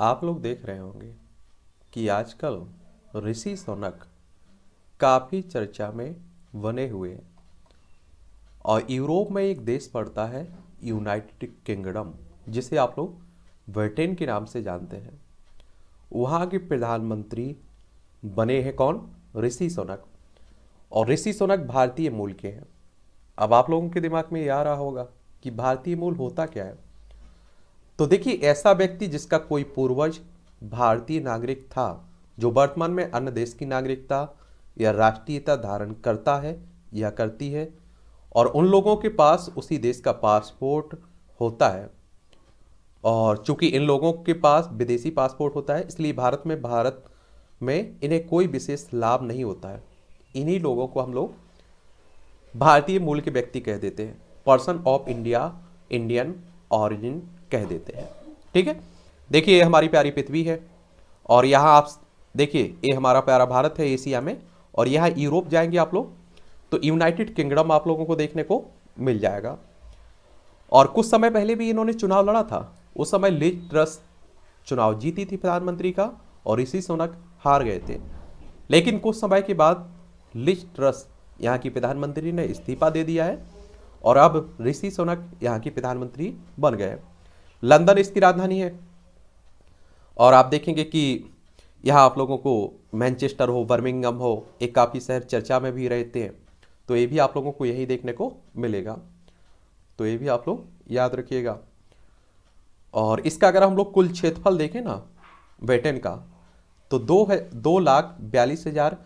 आप लोग देख रहे होंगे कि आजकल ऋषि सोनक काफ़ी चर्चा में बने हुए हैं और यूरोप में एक देश पड़ता है यूनाइटेड किंगडम जिसे आप लोग ब्रिटेन के नाम से जानते हैं वहाँ के प्रधानमंत्री बने हैं कौन ऋषि सोनक और ऋषि सोनक भारतीय मूल के हैं अब आप लोगों के दिमाग में ये आ रहा होगा कि भारतीय मूल होता क्या है तो देखिए ऐसा व्यक्ति जिसका कोई पूर्वज भारतीय नागरिक था जो वर्तमान में अन्य देश की नागरिकता या राष्ट्रीयता धारण करता है या करती है और उन लोगों के पास उसी देश का पासपोर्ट होता है और चूंकि इन लोगों के पास विदेशी पासपोर्ट होता है इसलिए भारत में भारत में इन्हें कोई विशेष लाभ नहीं होता है इन्हीं लोगों को हम लोग भारतीय मूल के व्यक्ति कह देते हैं person of India Indian origin कह देते हैं ठीक है देखिए ये हमारी प्यारी पृथ्वी है और यहाँ आप देखिए ये हमारा प्यारा भारत है एशिया में और यहाँ यूरोप जाएंगे आप लोग तो यूनाइटेड किंगडम आप लोगों को देखने को मिल जाएगा और कुछ समय पहले भी इन्होंने चुनाव लड़ा था उस समय लिज ट्रस्ट चुनाव जीती थी प्रधानमंत्री का और इसी सोनक हार गए थे लेकिन कुछ समय के बाद लिज ट्रस यहाँ की प्रधानमंत्री ने इस्तीफा दे दिया है और अब ऋषि सोनक यहाँ की प्रधानमंत्री बन गए लंदन इसकी राजधानी है और आप देखेंगे कि यहाँ आप लोगों को मैनचेस्टर हो बर्मिंगम हो एक काफ़ी शहर चर्चा में भी रहते हैं तो ये भी आप लोगों को यही देखने को मिलेगा तो ये भी आप लोग याद रखिएगा और इसका अगर हम लोग कुल क्षेत्रफल देखें ना ब्रिटेन का तो दो है दो लाख बयालीस हज़ार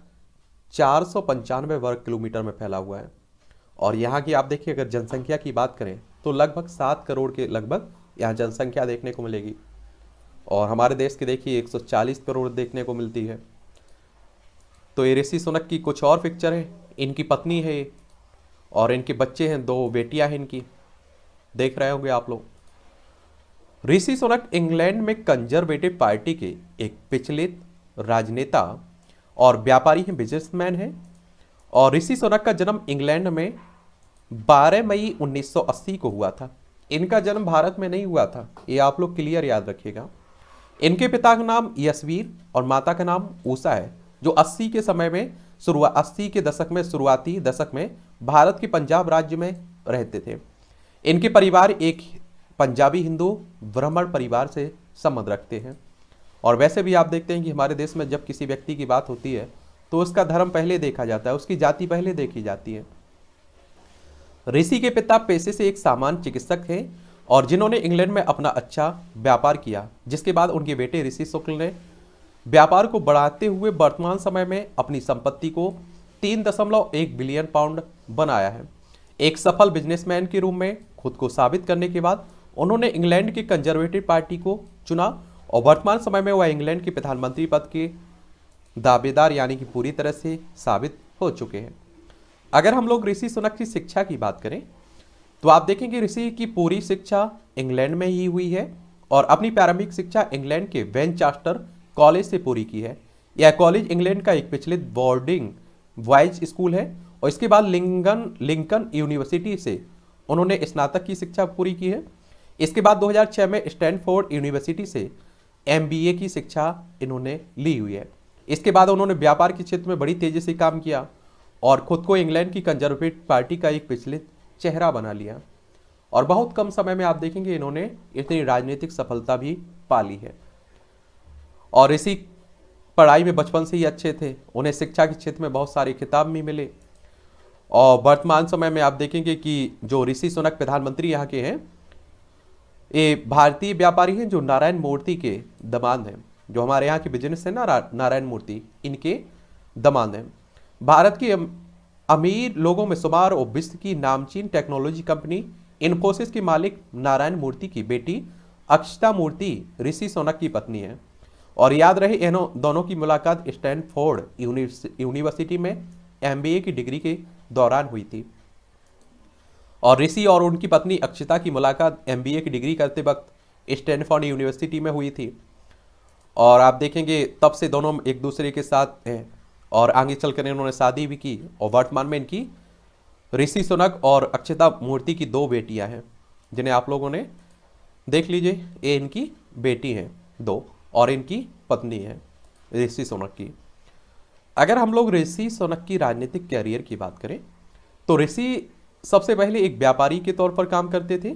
चार सौ पंचानवे वर्ग किलोमीटर में फैला हुआ है और यहाँ की आप देखिए अगर जनसंख्या की बात करें तो लगभग सात करोड़ के लगभग यहाँ जनसंख्या देखने को मिलेगी और हमारे देश की देखिए 140 करोड़ देखने को मिलती है तो ये ऋषि सुनक की कुछ और पिक्चर है इनकी पत्नी है और इनके बच्चे हैं दो बेटियां हैं इनकी देख रहे होंगे आप लोग ऋषि सुनक इंग्लैंड में कंजर्वेटिव पार्टी के एक पिछलित राजनेता और व्यापारी हैं बिजनेसमैन हैं और ऋषि सुनक का जन्म इंग्लैंड में 12 मई 1980 को हुआ था इनका जन्म भारत में नहीं हुआ था ये आप लोग क्लियर याद रखिएगा इनके पिता का नाम यशवीर और माता का नाम ऊषा है जो 80 के समय में शुरुआत अस्सी के दशक में शुरुआती दशक में भारत के पंजाब राज्य में रहते थे इनके परिवार एक पंजाबी हिंदू ब्राह्मण परिवार से संबंध रखते हैं और वैसे भी आप देखते हैं कि हमारे देश में जब किसी व्यक्ति की बात होती है तो उसका धर्म पहले देखा जाता है उसकी जाति पहले देखी जाती है ऋषि के पिता पेशे से एक सामान्य चिकित्सक थे और जिन्होंने इंग्लैंड में अपना अच्छा व्यापार किया जिसके बाद उनके बेटे ऋषि शुक्ल ने व्यापार को बढ़ाते हुए वर्तमान समय में अपनी संपत्ति को तीन दशमलव एक बिलियन पाउंड बनाया है एक सफल बिजनेसमैन के रूप में खुद को साबित करने के बाद उन्होंने इंग्लैंड की कंजर्वेटिव पार्टी को चुना और वर्तमान समय में वह इंग्लैंड के प्रधानमंत्री पद के दावेदार यानी कि पूरी तरह से साबित हो चुके हैं अगर हम लोग ऋषि सुनक की शिक्षा की बात करें तो आप देखेंगे ऋषि की पूरी शिक्षा इंग्लैंड में ही हुई है और अपनी प्रारंभिक शिक्षा इंग्लैंड के वेंचास्टर कॉलेज से पूरी की है यह कॉलेज इंग्लैंड का एक पिछले बोर्डिंग बॉयज स्कूल है और इसके बाद लिंगन लिंकन यूनिवर्सिटी से उन्होंने स्नातक की शिक्षा पूरी की है इसके बाद 2006 में स्टैनफोर्ड यूनिवर्सिटी से एमबीए की शिक्षा इन्होंने ली हुई है इसके बाद उन्होंने व्यापार के क्षेत्र में बड़ी तेजी से काम किया और ख़ुद को इंग्लैंड की कंजर्वेटिव पार्टी का एक विचलित चेहरा बना लिया और बहुत कम समय में आप देखेंगे इन्होंने इतनी राजनीतिक सफलता भी पा ली है और इसी पढ़ाई में बचपन से ही अच्छे थे उन्हें शिक्षा के क्षेत्र में बहुत सारे किताब भी मिले और वर्तमान समय में आप देखेंगे कि जो ऋषि सुनक प्रधानमंत्री यहाँ के हैं ये भारतीय व्यापारी हैं जो नारायण मूर्ति के दमान हैं जो हमारे यहाँ के बिजनेस हैं ना नारायण मूर्ति इनके दमान हैं भारत के अमीर लोगों में शुमार और विश्व की नामचीन टेक्नोलॉजी कंपनी इन्फोसिस की मालिक नारायण मूर्ति की बेटी अक्षता मूर्ति ऋषि सोनक की पत्नी है और याद रहे इन्हों दोनों की मुलाकात स्टैनफोर्ड यूनिवर्सिटी में एमबीए की डिग्री के दौरान हुई थी और ऋषि और उनकी पत्नी अक्षिता की मुलाकात एमबीए की डिग्री करते वक्त स्टैनफोर्ड यूनिवर्सिटी में हुई थी और आप देखेंगे तब से दोनों एक दूसरे के साथ हैं और आगे चल कर इन्होंने शादी भी की और वर्तमान में इनकी ऋषि सोनक और अक्षता मूर्ति की दो बेटियां हैं जिन्हें आप लोगों ने देख लीजिए ये इनकी बेटी हैं दो और इनकी पत्नी है ऋषि सोनक की अगर हम लोग ऋषि सोनक की राजनीतिक कैरियर की बात करें तो ऋषि सबसे पहले एक व्यापारी के तौर पर काम करते थे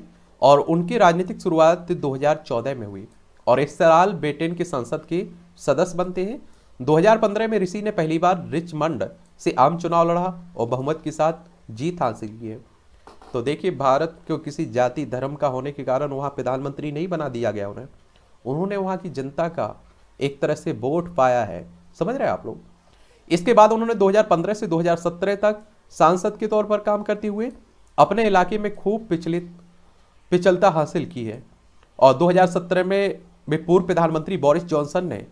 और उनकी राजनीतिक शुरुआत 2014 में हुई और इस साल ब्रिटेन के संसद के सदस्य बनते हैं 2015 में ऋषि ने पहली बार रिचमंड से आम चुनाव लड़ा और बहुमत के साथ जीत हासिल की है तो देखिए भारत को किसी जाति धर्म का होने के कारण वहाँ प्रधानमंत्री नहीं बना दिया गया उन्हें उन्होंने वहाँ की जनता का एक तरह से वोट पाया है समझ रहे हैं आप लोग इसके बाद उन्होंने 2015 से 2017 तक सांसद के तौर पर काम करते हुए अपने इलाके में खूब पिछलित पिछलता हासिल की है और 2017 में वे पूर्व प्रधानमंत्री बोरिस जॉनसन ने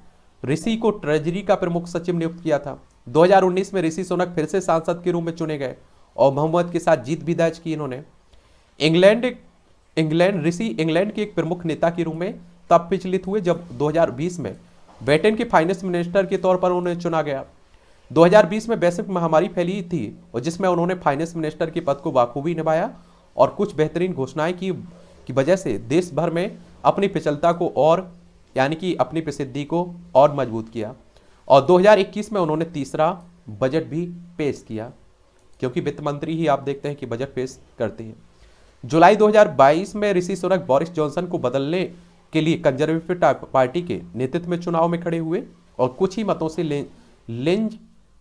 ऋषि को ट्रेजरी का प्रमुख सचिव नियुक्त किया था 2019 में ऋषि सोनक फिर से सांसद के रूप में चुने गए और मोहम्मद के साथ जीत भी दर्ज की इन्होंने इंग्लैंड इंग्लैंड ऋषि इंग्लैंड के एक प्रमुख नेता के रूप में तब विचलित हुए जब 2020 में ब्रिटेन के फाइनेंस मिनिस्टर के तौर पर उन्हें चुना गया 2020 में वैश्विक महामारी फैली थी और जिसमें उन्होंने फाइनेंस मिनिस्टर के पद को बाखूबी निभाया और कुछ बेहतरीन घोषणाएं की, की वजह से देश भर में अपनी पिछलता को और यानी कि अपनी प्रसिद्धि को और मजबूत किया और 2021 में उन्होंने तीसरा बजट भी पेश किया क्योंकि वित्त मंत्री ही आप देखते हैं कि बजट पेश करते हैं जुलाई 2022 में ऋषि सुनक बोरिस जॉनसन को बदलने के लिए कंजर्वेटिव पार्टी के नेतृत्व में चुनाव में खड़े हुए और कुछ ही मतों से लिंज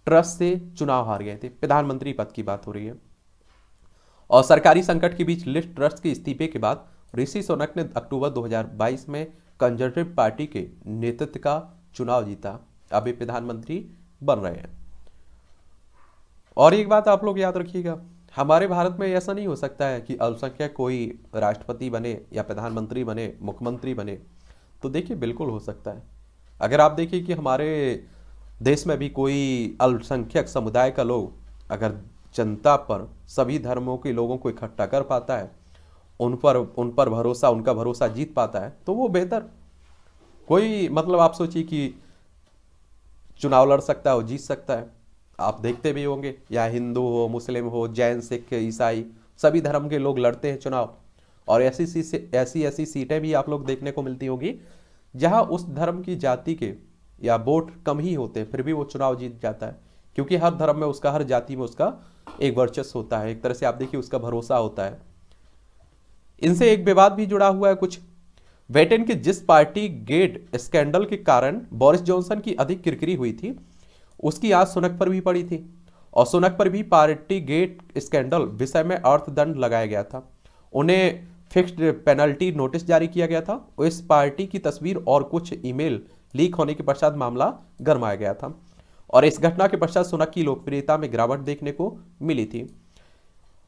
ट्रस्ट से चुनाव हार गए थे प्रधानमंत्री पद की बात हो रही है और सरकारी संकट के बीच लिस्ट ट्रस्ट के इस्तीफे के बाद ऋषि सोनक ने अक्टूबर 2022 में कंजर्वेटिव पार्टी के नेतृत्व का चुनाव जीता अभी प्रधानमंत्री बन रहे हैं और एक बात आप लोग याद रखिएगा हमारे भारत में ऐसा नहीं हो सकता है कि अल्पसंख्यक कोई राष्ट्रपति बने या प्रधानमंत्री बने मुख्यमंत्री बने तो देखिए बिल्कुल हो सकता है अगर आप देखिए कि हमारे देश में भी कोई अल्पसंख्यक समुदाय का लोग अगर जनता पर सभी धर्मों के लोगों को इकट्ठा कर पाता है उन पर उन पर भरोसा उनका भरोसा जीत पाता है तो वो बेहतर कोई मतलब आप सोचिए कि चुनाव लड़ सकता है और जीत सकता है आप देखते भी होंगे या हिंदू हो मुस्लिम हो जैन सिख ईसाई सभी धर्म के लोग लड़ते हैं चुनाव और ऐसी सी ऐसी ऐसी सीटें भी आप लोग देखने को मिलती होंगी जहां उस धर्म की जाति के या वोट कम ही होते हैं फिर भी वो चुनाव जीत जाता है क्योंकि हर धर्म में उसका हर जाति में उसका एक वर्चस्व होता है एक तरह से आप देखिए उसका भरोसा होता है इनसे एक विवाद भी जुड़ा हुआ है कुछ वेटेन के जिस पार्टी गेट स्कैंडल के कारण बोरिस जॉनसन की अधिक किरकिरी हुई थी उसकी आज सुनक पर भी पड़ी थी और सुनक पर भी पार्टी गेट स्कैंडल विषय में अर्थदंड लगाया गया था उन्हें फिक्स्ड पेनल्टी नोटिस जारी किया गया था और इस पार्टी की तस्वीर और कुछ ईमेल लीक होने के पश्चात मामला गर्माया गया था और इस घटना के पश्चात सुनक की लोकप्रियता में गिरावट देखने को मिली थी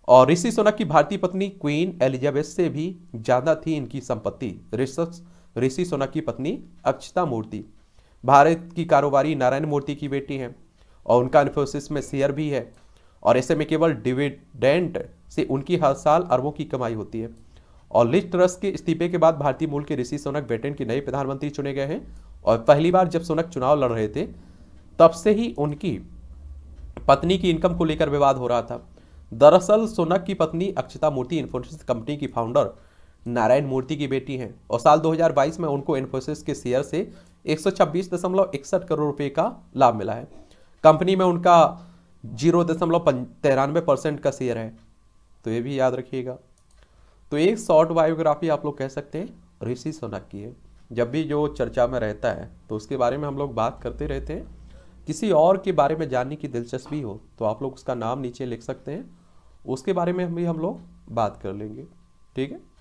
और ऋषि सोनक की भारतीय पत्नी क्वीन एलिजाबेथ से भी ज़्यादा थी इनकी संपत्ति ऋषि सोनक की पत्नी अक्षता मूर्ति भारत की कारोबारी नारायण मूर्ति की बेटी हैं और उनका इन्फोसिस में शेयर भी है और ऐसे में केवल डिविडेंट से उनकी हर साल अरबों की कमाई होती है और लिस्ट ट्रस्ट के इस्तीफे के बाद भारतीय मूल के ऋषि सोनक ब्रिटेन के नए प्रधानमंत्री चुने गए हैं और पहली बार जब सोनक चुनाव लड़ रहे थे तब से ही उनकी पत्नी की इनकम को लेकर विवाद हो रहा था दरअसल सोनक की पत्नी अक्षिता मूर्ति इन्फोसिस कंपनी की फाउंडर नारायण मूर्ति की बेटी हैं और साल 2022 में उनको इन्फोसिस के शेयर से एक करोड़ रुपए का लाभ मिला है कंपनी में उनका जीरो दशमलव तिरानवे परसेंट का शेयर है तो ये भी याद रखिएगा तो एक शॉर्ट बायोग्राफी आप लोग कह सकते हैं ऋषि सोनक की है जब भी जो चर्चा में रहता है तो उसके बारे में हम लोग बात करते रहते हैं किसी और के बारे में जानने की दिलचस्पी हो तो आप लोग उसका नाम नीचे लिख सकते हैं उसके बारे में भी हम लोग बात कर लेंगे ठीक है